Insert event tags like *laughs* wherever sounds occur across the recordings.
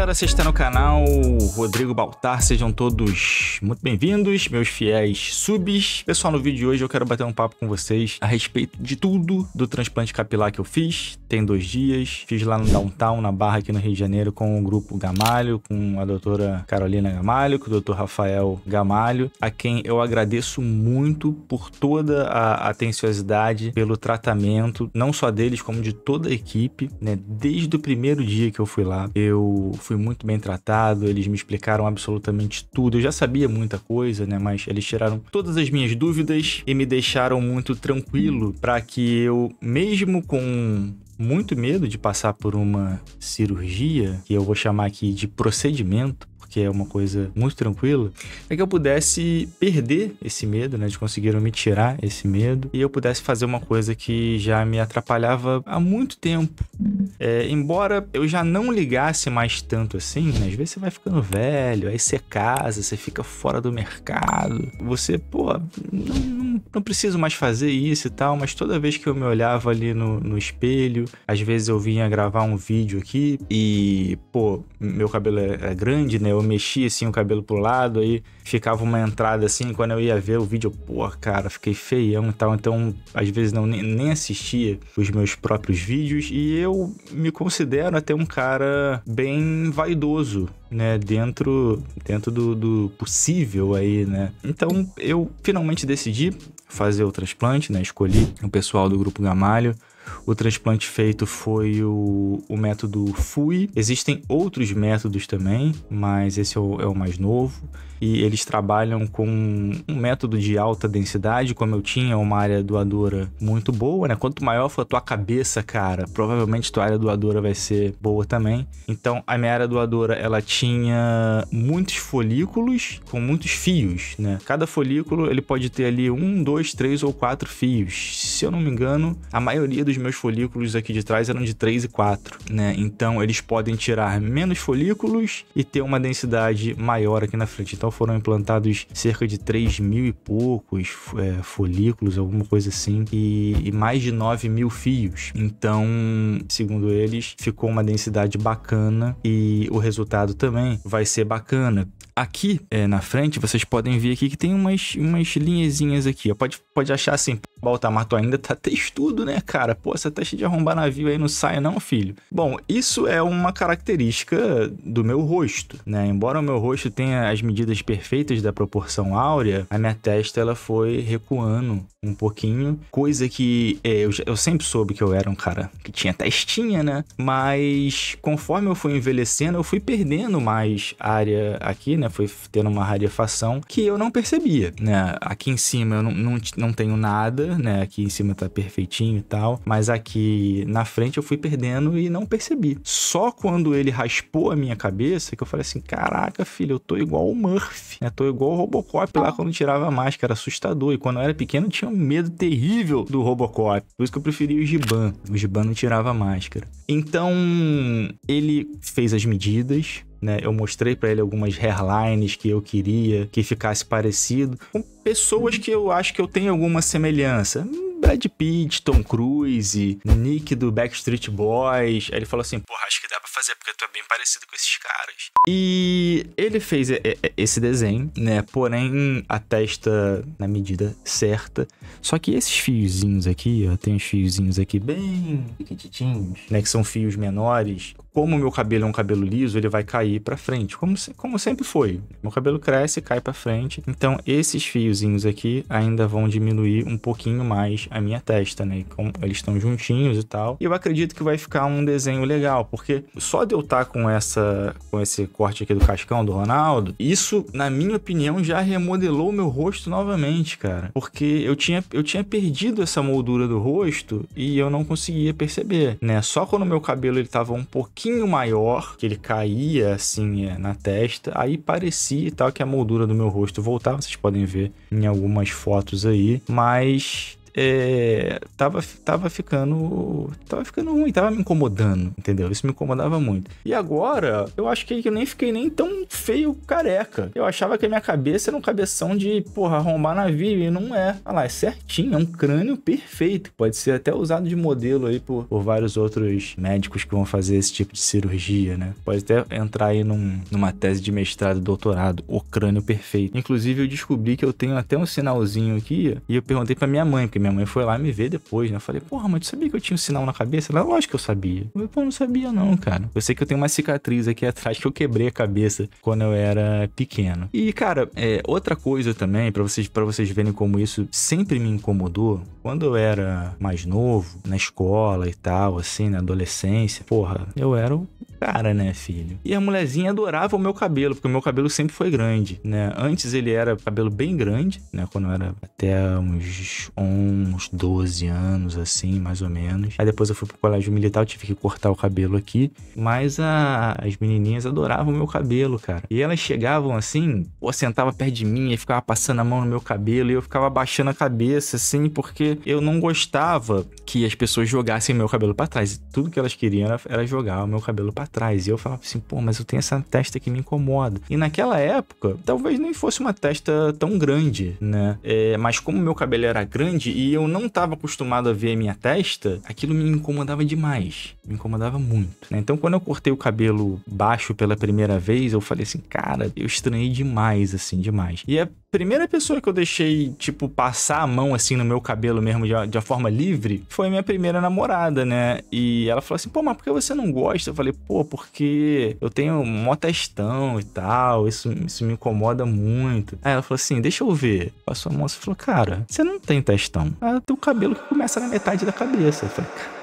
galera, vocês estão no canal Rodrigo Baltar, sejam todos muito bem-vindos, meus fiéis subs. Pessoal, no vídeo de hoje eu quero bater um papo com vocês a respeito de tudo do transplante capilar que eu fiz. Tem dois dias, fiz lá no Downtown, na Barra, aqui no Rio de Janeiro, com o grupo Gamalho, com a doutora Carolina Gamalho, com o doutor Rafael Gamalho, a quem eu agradeço muito por toda a atenciosidade, pelo tratamento, não só deles, como de toda a equipe, né? Desde o primeiro dia que eu fui lá, eu fui muito bem tratado, eles me explicaram absolutamente tudo. Eu já sabia muita coisa, né? Mas eles tiraram todas as minhas dúvidas e me deixaram muito tranquilo para que eu, mesmo com muito medo de passar por uma cirurgia, que eu vou chamar aqui de procedimento, porque é uma coisa muito tranquila, é que eu pudesse perder esse medo, né? De conseguiram me tirar esse medo e eu pudesse fazer uma coisa que já me atrapalhava há muito tempo. É, embora eu já não ligasse mais tanto assim, né? Às vezes você vai ficando velho, aí você casa, você fica fora do mercado, você, pô, não, não, não preciso mais fazer isso e tal, mas toda vez que eu me olhava ali no, no espelho, às vezes eu vinha gravar um vídeo aqui e, pô, meu cabelo é, é grande, né? Eu eu mexia assim o cabelo pro lado, aí ficava uma entrada assim, quando eu ia ver o vídeo, pô, cara, fiquei feião e tal. Então, às vezes não nem assistia os meus próprios vídeos e eu me considero até um cara bem vaidoso, né, dentro, dentro do, do, possível aí, né? Então eu finalmente decidi fazer o transplante, né? Escolhi o pessoal do grupo Gamalho o transplante feito foi o, o método FUI. Existem outros métodos também, mas esse é o, é o mais novo. E eles trabalham com um método de alta densidade, como eu tinha, uma área doadora muito boa, né? Quanto maior for a tua cabeça, cara, provavelmente tua área doadora vai ser boa também. Então, a minha área doadora, ela tinha muitos folículos com muitos fios, né? Cada folículo, ele pode ter ali um, dois, três ou quatro fios. Se eu não me engano, a maioria dos meus folículos aqui de trás eram de 3 e 4, né? Então eles podem tirar menos folículos e ter uma densidade maior aqui na frente. Então foram implantados cerca de 3 mil e poucos é, folículos, alguma coisa assim, e, e mais de 9 mil fios. Então, segundo eles, ficou uma densidade bacana e o resultado também vai ser bacana aqui é, na frente, vocês podem ver aqui que tem umas, umas linhezinhas aqui. Ó. Pode, pode achar assim, Baltamar, tu ainda tá textudo, né, cara? Pô, essa taxa de arrombar navio aí não sai não, filho. Bom, isso é uma característica do meu rosto, né? Embora o meu rosto tenha as medidas perfeitas da proporção áurea, a minha testa, ela foi recuando um pouquinho. Coisa que é, eu, eu sempre soube que eu era um cara que tinha testinha, né? Mas conforme eu fui envelhecendo, eu fui perdendo mais área aqui, né? Fui tendo uma rarefação que eu não percebia, né? Aqui em cima eu não, não, não tenho nada, né? né? Aqui em cima tá perfeitinho e tal, mas aqui na frente eu fui perdendo e não percebi. Só quando ele raspou a minha cabeça que eu falei assim: caraca, filho, eu tô igual o Murphy, né? Tô igual o Robocop lá quando tirava a máscara, assustador. E quando eu era pequeno eu tinha um medo terrível do Robocop. Por isso que eu preferi o Giban. O Giban não tirava a máscara. Então ele fez as medidas, né? Eu mostrei para ele algumas hairlines que eu queria que ficasse parecido com pessoas que eu acho que eu tenho alguma semelhança. Brad Pitt, Tom Cruise, Nick do Backstreet Boys. Aí ele falou assim: "Porra, acho que fazer, porque tu é bem parecido com esses caras. E ele fez esse desenho, né? Porém, a testa na medida certa. Só que esses fiozinhos aqui, ó, tem uns fiozinhos aqui bem pequititinhos, né? Que são fios menores. Como o meu cabelo é um cabelo liso, ele vai cair para frente, como, como sempre foi. Meu cabelo cresce, cai para frente. Então, esses fiozinhos aqui ainda vão diminuir um pouquinho mais a minha testa, né? Como eles estão juntinhos e tal. E eu acredito que vai ficar um desenho legal, porque só de eu estar tá com, essa, com esse corte aqui do cascão do Ronaldo, isso, na minha opinião, já remodelou o meu rosto novamente, cara. Porque eu tinha, eu tinha perdido essa moldura do rosto e eu não conseguia perceber, né? Só quando meu cabelo ele tava um pouquinho maior, que ele caía assim é, na testa, aí parecia e tal que a moldura do meu rosto voltava. Vocês podem ver em algumas fotos aí, mas é, tava, tava ficando. Tava ficando ruim, tava me incomodando, entendeu? Isso me incomodava muito. E agora, eu acho que eu nem fiquei nem tão feio careca. Eu achava que a minha cabeça era um cabeção de, porra, arrombar navio, e não é. Olha lá, é certinho, é um crânio perfeito. Pode ser até usado de modelo aí por, por vários outros médicos que vão fazer esse tipo de cirurgia, né? Pode até entrar aí num, numa tese de mestrado, doutorado, o crânio perfeito. Inclusive, eu descobri que eu tenho até um sinalzinho aqui, e eu perguntei pra minha mãe, porque minha mãe foi lá me ver depois, né? Eu falei, porra, mas tu sabia que eu tinha um sinal na cabeça? Ela, lógico que eu sabia. Eu falei, pô, não sabia não, cara. Eu sei que eu tenho uma cicatriz aqui *laughs* atrás que eu quebrei a cabeça quando eu era pequeno. E, cara, é, outra coisa também, para vocês, pra vocês verem como isso sempre me incomodou, quando eu era mais novo, na escola e tal, assim, na adolescência, porra, eu era o Cara, né, filho? E a mulherzinha adorava o meu cabelo, porque o meu cabelo sempre foi grande, né? Antes ele era cabelo bem grande, né? Quando eu era até uns, uns 12 anos, assim, mais ou menos. Aí depois eu fui pro colégio militar, eu tive que cortar o cabelo aqui. Mas a, as menininhas adoravam o meu cabelo, cara. E elas chegavam assim, ou sentava perto de mim e ficava passando a mão no meu cabelo, e eu ficava baixando a cabeça, assim, porque eu não gostava que as pessoas jogassem meu cabelo para trás. Tudo que elas queriam era, era jogar o meu cabelo para atrás. E eu falava assim, pô, mas eu tenho essa testa que me incomoda. E naquela época, talvez nem fosse uma testa tão grande, né? É, mas como meu cabelo era grande e eu não estava acostumado a ver a minha testa, aquilo me incomodava demais. Me incomodava muito. Né? Então, quando eu cortei o cabelo baixo pela primeira vez, eu falei assim, cara, eu estranhei demais, assim, demais. E é primeira pessoa que eu deixei, tipo, passar a mão assim no meu cabelo mesmo, de, de uma forma livre, foi minha primeira namorada, né? E ela falou assim: pô, mas por que você não gosta? Eu falei: pô, porque eu tenho mó testão e tal, isso, isso me incomoda muito. Aí ela falou assim: deixa eu ver. Passou a moça e falou: cara, você não tem testão. Ah, teu cabelo que começa na metade da cabeça. Eu falei: cara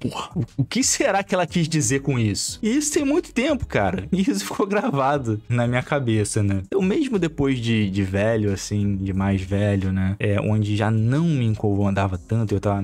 porra, o que será que ela quis dizer com isso? E isso tem muito tempo, cara. *laughs* E isso ficou gravado na minha cabeça, né? Eu mesmo depois de, de velho, assim, de mais velho, né? É, onde já não me incomodava tanto, eu tava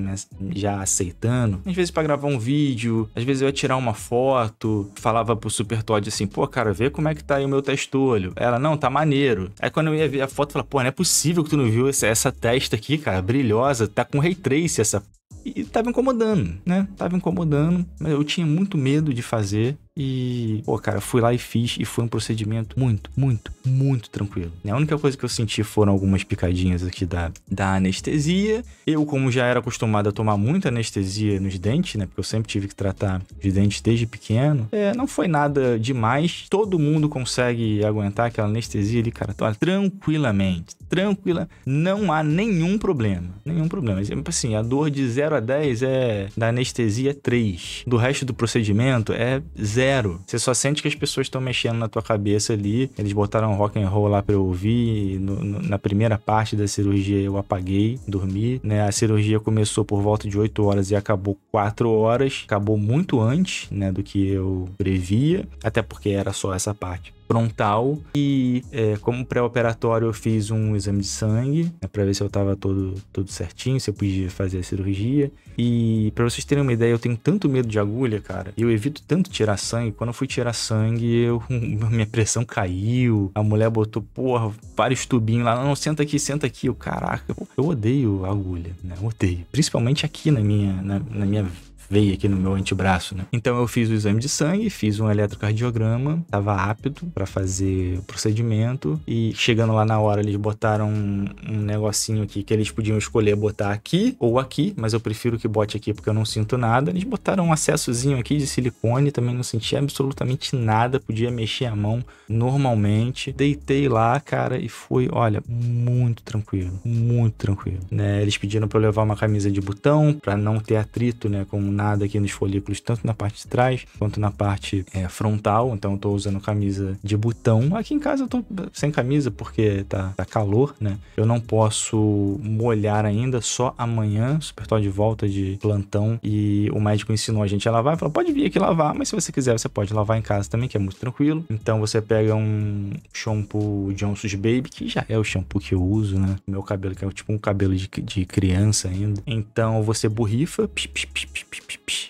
já aceitando. Às vezes para gravar um vídeo, às vezes eu ia tirar uma foto, falava pro Super Todd assim, pô, cara, vê como é que tá aí o meu testolho. Ela, não, tá maneiro. Aí quando eu ia ver a foto, eu falava, pô, não é possível que tu não viu essa, essa testa aqui, cara, brilhosa, tá com ray trace essa e tava incomodando, né? Tava incomodando, mas eu tinha muito medo de fazer. E, pô, cara, fui lá e fiz e foi um procedimento muito, muito, muito tranquilo. A única coisa que eu senti foram algumas picadinhas aqui da, da anestesia. Eu, como já era acostumado a tomar muita anestesia nos dentes, né? Porque eu sempre tive que tratar de dentes desde pequeno. É, não foi nada demais. Todo mundo consegue aguentar aquela anestesia ali, cara. Então, tranquilamente, tranquila. Não há nenhum problema. Nenhum problema. É, tipo assim, a dor de 0 a 10 é da anestesia 3. É do resto do procedimento é 0 zero. Você só sente que as pessoas estão mexendo na tua cabeça ali. Eles botaram rock and roll lá pra eu ouvir. No, no, na primeira parte da cirurgia eu apaguei, dormi. Né? A cirurgia começou por volta de 8 horas e acabou 4 horas. Acabou muito antes né, do que eu previa, até porque era só essa parte frontal e é, como pré-operatório eu fiz um exame de sangue né, para ver se eu estava todo tudo certinho, se eu podia fazer a cirurgia. E para vocês terem uma ideia, eu tenho tanto medo de agulha, cara. Eu evito tanto tirar sangue. Quando eu fui tirar sangue, eu *laughs* minha pressão caiu. A mulher botou porra vários tubinhos lá, não senta aqui, senta aqui. o caraca, eu odeio agulha, né? odeio, principalmente aqui na minha na, na minha veia aqui no meu antebraço, né? Então eu fiz o exame de sangue, fiz um eletrocardiograma, estava apto para fazer o procedimento e chegando lá na hora eles botaram um, um negocinho aqui que eles podiam escolher botar aqui ou aqui, mas eu prefiro que bote aqui porque eu não sinto nada. Eles botaram um acessozinho aqui de silicone, também não senti absolutamente nada, podia mexer a mão normalmente. Deitei lá, cara, e foi, olha, muito tranquilo, muito tranquilo, né? Eles pediram para eu levar uma camisa de botão para não ter atrito, né, com nada aqui nos folículos, tanto na parte de trás quanto na parte é, frontal. Então eu tô usando camisa de botão. Aqui em casa eu tô sem camisa porque tá, tá calor, né? Eu não posso molhar ainda, só amanhã, supertó de volta de plantão. E o médico ensinou a gente a lavar. Falou, pode vir aqui lavar, mas se você quiser, você pode lavar em casa também, que é muito tranquilo. Então você pega um shampoo Johnson's Baby, que já é o shampoo que eu uso, né? Meu cabelo, que é tipo um cabelo de, de criança ainda. Então você borrifa, psh, psh, psh,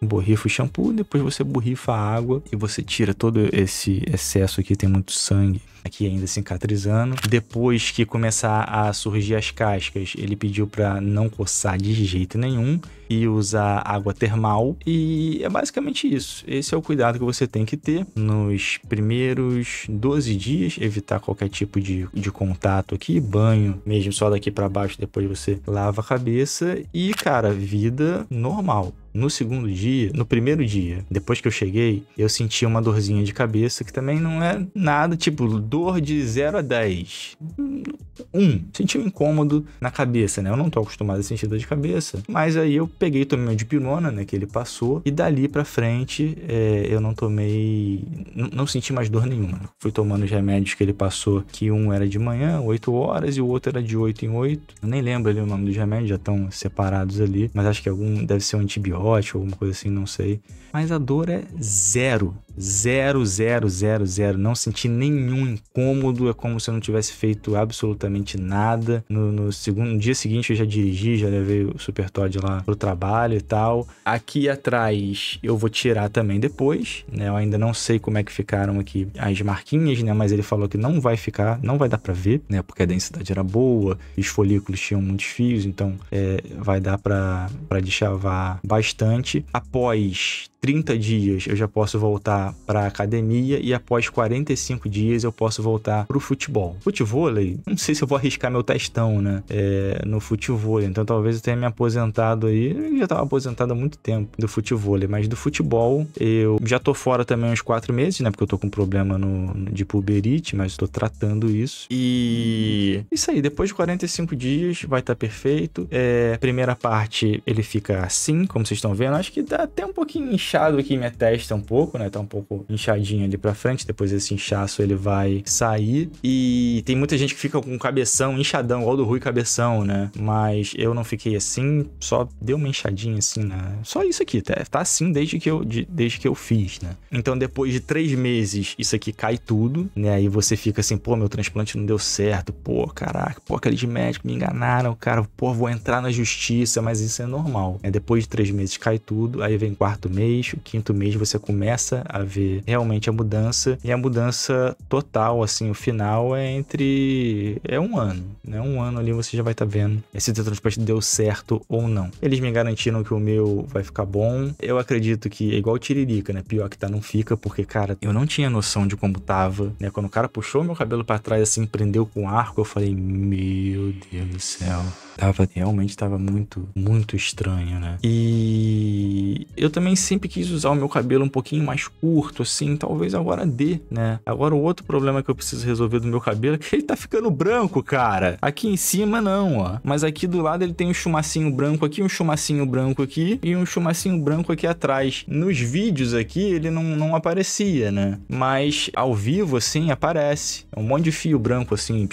borrifa o shampoo, depois você borrifa a água e você tira todo esse excesso aqui, tem muito sangue aqui ainda cicatrizando. Depois que começar a surgir as cascas, ele pediu para não coçar de jeito nenhum e usar água termal. E é basicamente isso. Esse é o cuidado que você tem que ter nos primeiros 12 dias, evitar qualquer tipo de, de contato aqui, banho, mesmo só daqui para baixo, depois você lava a cabeça e, cara, vida normal. No segundo dia, no primeiro dia, depois que eu cheguei, eu senti uma dorzinha de cabeça que também não é nada, tipo, dor de 0 a 10. Um, senti um incômodo na cabeça, né? Eu não tô acostumado a sentir dor de cabeça. Mas aí eu peguei, tomei uma dipirona, né? Que ele passou. E dali pra frente, é, eu não tomei... Não senti mais dor nenhuma. Fui tomando os remédios que ele passou, que um era de manhã, 8 horas, e o outro era de 8 em 8. Eu nem lembro ali o nome dos remédios, já estão separados ali. Mas acho que algum deve ser um antibiótico, alguma coisa assim, não sei. Mas a dor é zero. Zero, zero, zero, zero. Não senti nenhum incômodo. É como se eu não tivesse feito absolutamente nada. No, no segundo no dia seguinte eu já dirigi, já levei o Super Todd lá pro trabalho e tal. Aqui atrás eu vou tirar também depois, né? Eu ainda não sei como é que ficaram aqui as marquinhas, né? Mas ele falou que não vai ficar, não vai dar para ver, né? Porque a densidade era boa, os folículos tinham muitos fios, então é, vai dar para deschavar bastante. Após 30 dias eu já posso voltar para a academia e após 45 dias eu posso voltar para o futebol. Futevôlei, não sei se eu vou arriscar meu testão, né? É, no futevôlei. Então talvez eu tenha me aposentado aí. Eu já estava aposentado há muito tempo do futevôlei, mas do futebol eu já tô fora também uns 4 meses, né? Porque eu tô com problema no, de puberite, mas estou tratando isso. E isso aí, depois de 45 dias vai estar tá perfeito. É, primeira parte ele fica assim, como vocês estão vendo. Acho que dá até um pouquinho inchado inchado aqui minha testa um pouco, né? Tá um pouco inchadinho ali pra frente. Depois esse inchaço ele vai sair. E tem muita gente que fica com cabeção inchadão, igual do Rui Cabeção, né? Mas eu não fiquei assim, só deu uma inchadinha assim, né? Só isso aqui, tá, tá assim desde que, eu, de, desde que eu fiz, né? Então depois de três meses, isso aqui cai tudo, né? Aí você fica assim, pô, meu transplante não deu certo, pô, caraca, pô, aqueles médicos me enganaram, cara, pô, vou entrar na justiça, mas isso é normal. É, depois de três meses cai tudo, aí vem quarto mês, mês, o quinto mês, você começa a ver realmente a mudança. E a mudança total, assim, o final é entre. É um ano, né? Um ano ali você já vai estar tá vendo se o transplante deu certo ou não. Eles me garantiram que o meu vai ficar bom. Eu acredito que é igual tiririca, né? Pior que tá, não fica, porque, cara, eu não tinha noção de como tava, né? Quando o cara puxou meu cabelo para trás, assim, prendeu com arco, eu falei, meu Deus do céu. Tava, realmente tava muito, muito estranho, né? E eu também sempre quis usar o meu cabelo um pouquinho mais curto, assim, talvez agora dê, né? Agora o outro problema que eu preciso resolver do meu cabelo é que ele tá ficando branco, cara. Aqui em cima não, ó. Mas aqui do lado ele tem um chumacinho branco aqui, um chumacinho branco aqui e um chumacinho branco aqui atrás. Nos vídeos aqui ele não, não aparecia, né? Mas ao vivo, assim, aparece. É um monte de fio branco, assim.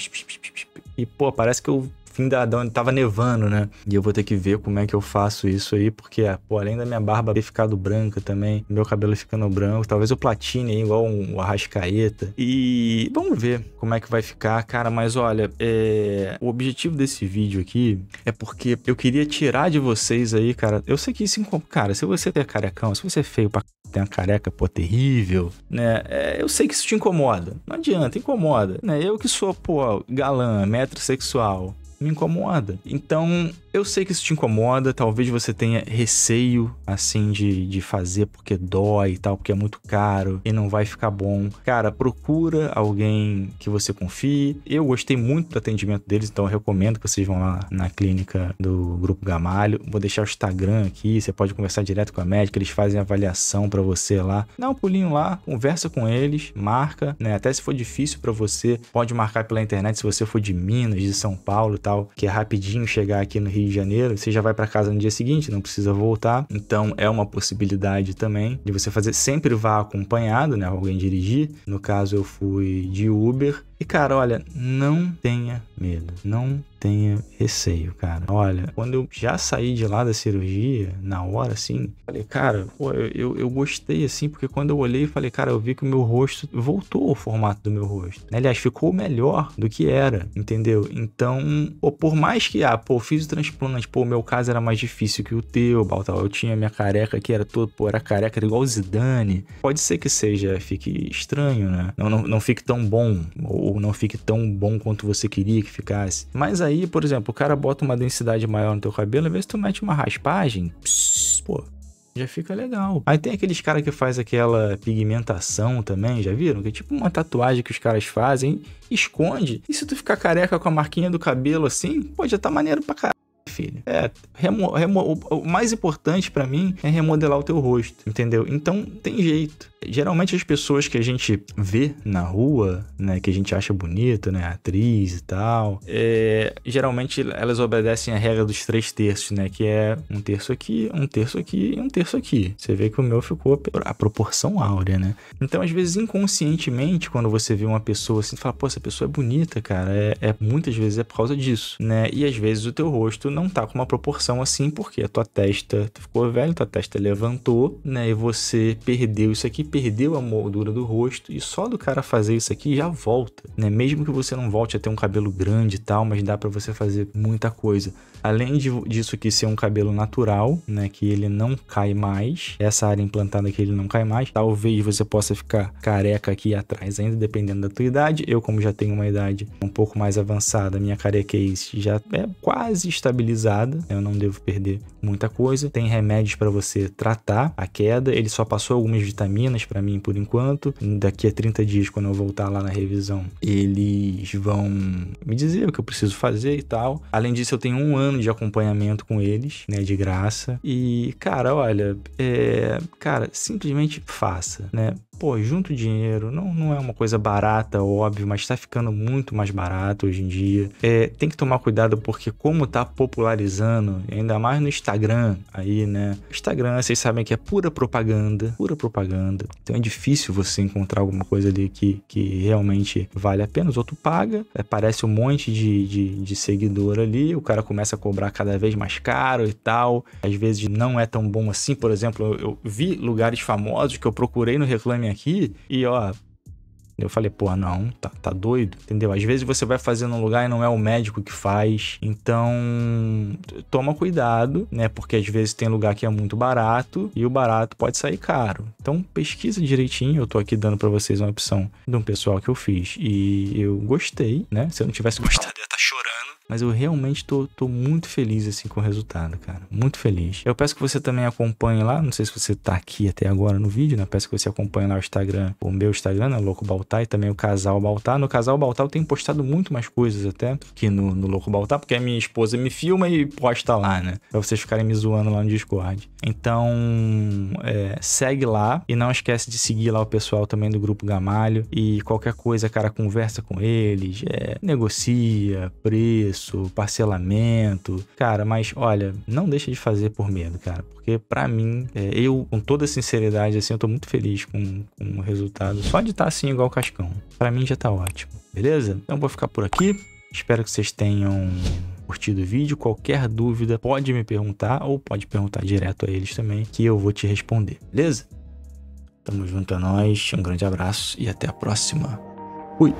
e, pô, parece que eu fim da, da onde tava nevando, né? E eu vou ter que ver como é que eu faço isso aí, porque, ah, pô, além da minha barba ter ficado branca também, meu cabelo ficando branco, talvez eu platine aí, igual um, um arrascaeta. E vamos ver como é que vai ficar, cara. Mas olha, é... o objetivo desse vídeo aqui é porque eu queria tirar de vocês aí, cara. Eu sei que isso assim, incomoda. Cara, se você é carecão, se você é feio pra tem uma careca, pô, terrível, né? É, eu sei que isso te incomoda. Não adianta, incomoda. Né? Eu que sou, pô, galã, metrosexual, me incomoda. Então, eu sei que isso te incomoda, talvez você tenha receio, assim, de, de fazer porque dói e tal, porque é muito caro e não vai ficar bom. Cara, procura alguém que você confie. Eu gostei muito do atendimento deles, então eu recomendo que vocês vão lá na clínica do Grupo Gamalho. Vou deixar o Instagram aqui, você pode conversar direto com a médica, eles fazem avaliação para você lá. Dá um pulinho lá, conversa com eles, marca, né? Até se for difícil para você, pode marcar pela internet se você for de Minas, de São Paulo e tal, que é rapidinho chegar aqui no Rio Rio de Janeiro, você já vai para casa no dia seguinte, não precisa voltar. Então é uma possibilidade também de você fazer sempre vá acompanhado, né? Alguém dirigir. No caso, eu fui de Uber e cara, olha, não tenha medo, não tenha receio, cara. Olha, quando eu já saí de lá da cirurgia, na hora assim, falei, cara, pô, eu, eu, gostei assim, porque quando eu olhei, falei, cara, eu vi que o meu rosto voltou ao formato do meu rosto. Né? Aliás, ficou melhor do que era, entendeu? Então, pô, por mais que, ah, pô, fiz o transplante, pô, o meu caso era mais difícil que o teu, Baltal. Eu tinha minha careca que era todo, pô, era careca era igual o Zidane. Pode ser que seja, fique estranho, né? Não, não, não fique tão bom. Ou ou não fique tão bom quanto você queria que ficasse. Mas aí, por exemplo, o cara bota uma densidade maior no teu cabelo, invés de tu mete uma raspagem, pss, pô, já fica legal. Aí tem aqueles caras que faz aquela pigmentação também, já viram? Que é tipo uma tatuagem que os caras fazem, esconde. E se tu ficar careca com a marquinha do cabelo assim, pô, já tá maneiro pra caralho filho. É, remo, remo, o mais importante para mim é remodelar o teu rosto, entendeu? Então, tem jeito. Geralmente as pessoas que a gente vê na rua, né, que a gente acha bonita, né, atriz e tal, é, geralmente elas obedecem a regra dos três terços, né, que é um terço aqui, um terço aqui e um terço aqui. Você vê que o meu ficou a proporção áurea, né? Então, às vezes, inconscientemente, quando você vê uma pessoa assim, fala, pô, essa pessoa é bonita, cara, é, é muitas vezes é por causa disso, né? E às vezes o teu rosto não não tá com uma proporção assim, porque a tua testa ficou velha, tua testa levantou, né? E você perdeu isso aqui, perdeu a moldura do rosto, e só do cara fazer isso aqui já volta, né? Mesmo que você não volte a ter um cabelo grande e tal, mas dá para você fazer muita coisa. Além de, disso aqui ser um cabelo natural, né, que ele não cai mais, essa área implantada aqui ele não cai mais, talvez você possa ficar careca aqui atrás ainda, dependendo da tua idade. Eu, como já tenho uma idade um pouco mais avançada, minha carequez já é quase estabilizada, né, eu não devo perder muita coisa. Tem remédios para você tratar a queda, ele só passou algumas vitaminas para mim por enquanto. Daqui a 30 dias, quando eu voltar lá na revisão, eles vão me dizer o que eu preciso fazer e tal. Além disso, eu tenho um ano ano de acompanhamento com eles, né, de graça. E, cara, olha, é, cara, simplesmente faça, né? pô, junto dinheiro, não, não é uma coisa barata, óbvio, mas tá ficando muito mais barato hoje em dia. É, tem que tomar cuidado porque como tá popularizando, ainda mais no Instagram aí, né? Instagram, vocês sabem que é pura propaganda, pura propaganda. Então é difícil você encontrar alguma coisa ali que, que realmente vale a pena, os outros paga, aparece é, um monte de, de, de seguidor ali, o cara começa a cobrar cada vez mais caro e tal. Às vezes não é tão bom assim, por exemplo, eu, eu vi lugares famosos que eu procurei no Reclame aqui e ó. Eu falei, pô, não, tá, tá doido, entendeu? Às vezes você vai fazer num lugar e não é o médico que faz. Então, toma cuidado, né? Porque às vezes tem lugar que é muito barato e o barato pode sair caro. Então, pesquisa direitinho. Eu tô aqui dando para vocês uma opção de um pessoal que eu fiz e eu gostei, né? Se eu não tivesse *laughs* gostado, eu ia estar tá chorando mas eu realmente tô, tô muito feliz assim com o resultado, cara. Muito feliz. Eu peço que você também acompanhe lá. Não sei se você tá aqui até agora no vídeo, né? Peço que você acompanhe lá o Instagram, o meu Instagram, né? Louco Baltar e também o Casal Baltar. No Casal Baltar eu tenho postado muito mais coisas até que no, no Louco Baltar, porque a minha esposa me filma e posta lá, né? Pra vocês ficarem me zoando lá no Discord. Então, é, segue lá e não esquece de seguir lá o pessoal também do Grupo Gamalho. E qualquer coisa, cara, conversa com eles, é, negocia, preço preço, parcelamento. Cara, mas olha, não deixa de fazer por medo, cara. Porque para mim, é, eu, com toda sinceridade, assim, eu tô muito feliz com, com o resultado. Só de estar tá assim igual o Cascão. para mim já tá ótimo, beleza? Então vou ficar por aqui. Espero que vocês tenham curtido o vídeo. Qualquer dúvida, pode me perguntar ou pode perguntar direto a eles também, que eu vou te responder, beleza? Tamo junto a é nós, um grande abraço e até a próxima. Fui!